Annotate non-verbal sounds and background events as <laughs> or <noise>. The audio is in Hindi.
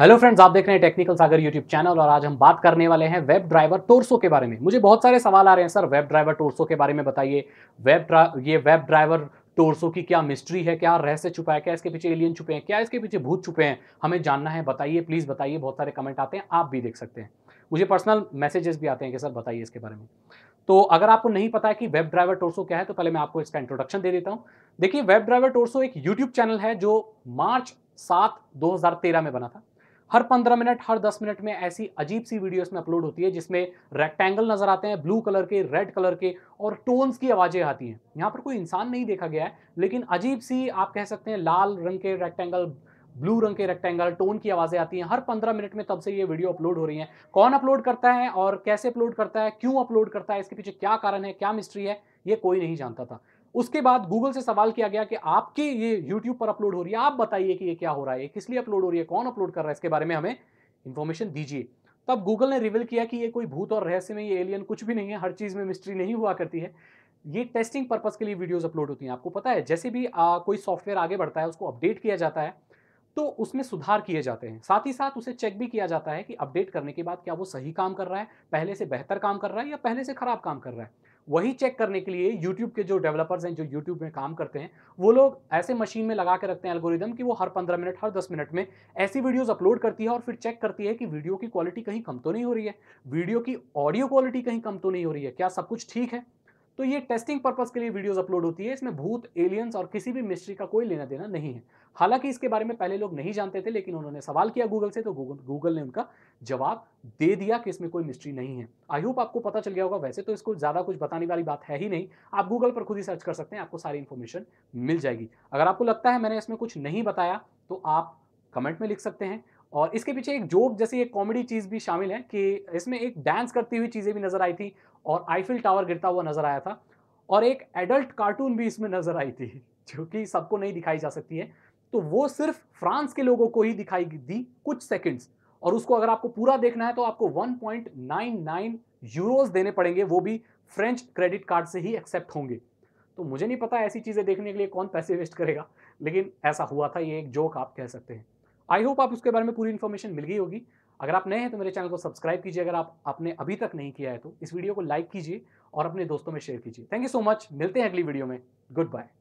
हेलो फ्रेंड्स आप देख रहे हैं टेक्निकल सागर यूट्यूब चैनल और आज हम बात करने वाले हैं वेब ड्राइवर टोरसो के बारे में मुझे बहुत सारे सवाल आ रहे हैं सर वेब ड्राइवर टोर्सो के बारे में बताइए वेब ये वेब ड्राइवर टोरसो की क्या मिस्ट्री है क्या रहस्य छुपा है क्या इसके पीछे एलियन छुपे हैं क्या इसके पीछे भूत छुपे हैं हमें जानना है बताइए प्लीज़ बताइए बहुत सारे कमेंट आते हैं आप भी देख सकते हैं मुझे पर्सनल मैसेजेस भी आते हैं कि सर बताइए इसके बारे में तो अगर आपको नहीं पता है कि वेब ड्राइवर टोरसो क्या है तो पहले मैं आपको इसका इंट्रोडक्शन दे देता हूँ देखिए वेब ड्राइवर टोरसो एक यूट्यूब चैनल है जो मार्च सात दो में बना था हर पंद्रह मिनट हर दस मिनट में ऐसी अजीब सी वीडियोस में अपलोड होती है जिसमें रेक्टेंगल नजर आते हैं ब्लू कलर के रेड कलर के और टोन्स की आवाज़ें आती हैं यहाँ पर कोई इंसान नहीं देखा गया है लेकिन अजीब सी आप कह सकते हैं लाल रंग के रेक्टेंगल ब्लू रंग के रेक्टेंगल टोन की आवाज़ें आती हैं हर पंद्रह मिनट में तब से ये वीडियो अपलोड हो रही हैं कौन अपलोड करता है और कैसे अपलोड करता है क्यों अपलोड करता है इसके पीछे क्या कारण है क्या मिस्ट्री है ये कोई नहीं जानता था उसके बाद गूगल से सवाल किया गया कि आपके ये यूट्यूब पर अपलोड हो रही है आप बताइए कि ये क्या हो रहा है किस लिए अपलोड हो रही है कौन अपलोड कर रहा है इसके बारे में हमें इन्फॉर्मेशन दीजिए तब गूगल ने रिवील किया कि ये कोई भूत और रहस्य में ये एलियन कुछ भी नहीं है हर चीज़ में मिस्ट्री नहीं हुआ करती है ये टेस्टिंग पर्पज़ के लिए वीडियोज अपलोड होती हैं आपको पता है जैसे भी आ, कोई सॉफ्टवेयर आगे बढ़ता है उसको अपडेट किया जाता है तो उसमें सुधार किए जाते हैं साथ ही साथ उसे चेक भी किया जाता है कि अपडेट करने के बाद क्या वो सही काम कर रहा है पहले से बेहतर काम कर रहा है या पहले से खराब काम कर रहा है वही चेक करने के लिए यूट्यूब के जो डेवलपर्स हैं जो यूट्यूब में काम करते हैं वो लोग ऐसे मशीन में लगा के रखते हैं एल्गोरिदम कि वो हर पंद्रह मिनट हर दस मिनट में ऐसी वीडियोज़ अपलोड करती है और फिर चेक करती है कि वीडियो की क्वालिटी कहीं कम तो नहीं हो रही है वीडियो की ऑडियो क्वालिटी कहीं कम तो नहीं हो रही है क्या सब कुछ ठीक है तो ये टेस्टिंग पर्पज़ के लिए वीडियोस अपलोड होती है इसमें भूत एलियंस और किसी भी मिस्ट्री का कोई लेना देना नहीं है हालांकि इसके बारे में पहले लोग नहीं जानते थे लेकिन उन्होंने सवाल किया गूगल से तो गूगल गूगल ने उनका जवाब दे दिया कि इसमें कोई मिस्ट्री नहीं है आई होप आपको पता चल गया होगा वैसे तो इसको ज़्यादा कुछ बताने वाली बात है ही नहीं आप गूगल पर खुद ही सर्च कर सकते हैं आपको सारी इन्फॉर्मेशन मिल जाएगी अगर आपको लगता है मैंने इसमें कुछ नहीं बताया तो आप कमेंट में लिख सकते हैं और इसके पीछे एक जोक जैसी एक कॉमेडी चीज़ भी शामिल है कि इसमें एक डांस करती हुई चीज़ें भी नज़र आई थी और आईफिल टावर गिरता हुआ नज़र आया था और एक एडल्ट कार्टून भी इसमें नज़र आई थी <laughs> जो कि सबको नहीं दिखाई जा सकती है तो वो सिर्फ फ्रांस के लोगों को ही दिखाई दी कुछ सेकंड्स और उसको अगर आपको पूरा देखना है तो आपको 1.99 यूरोस देने पड़ेंगे वो भी फ्रेंच क्रेडिट कार्ड से ही एक्सेप्ट होंगे तो मुझे नहीं पता ऐसी चीज़ें देखने के लिए कौन पैसे वेस्ट करेगा लेकिन ऐसा हुआ था ये एक जोक आप कह सकते हैं आई होप आप उसके बारे में पूरी इन्फॉर्मेशन मिल गई होगी अगर आप नए हैं तो मेरे चैनल को सब्सक्राइब कीजिए अगर आप आपने अभी तक नहीं किया है तो इस वीडियो को लाइक कीजिए और अपने दोस्तों में शेयर कीजिए थैंक यू सो मच मिलते हैं अगली वीडियो में गुड बाय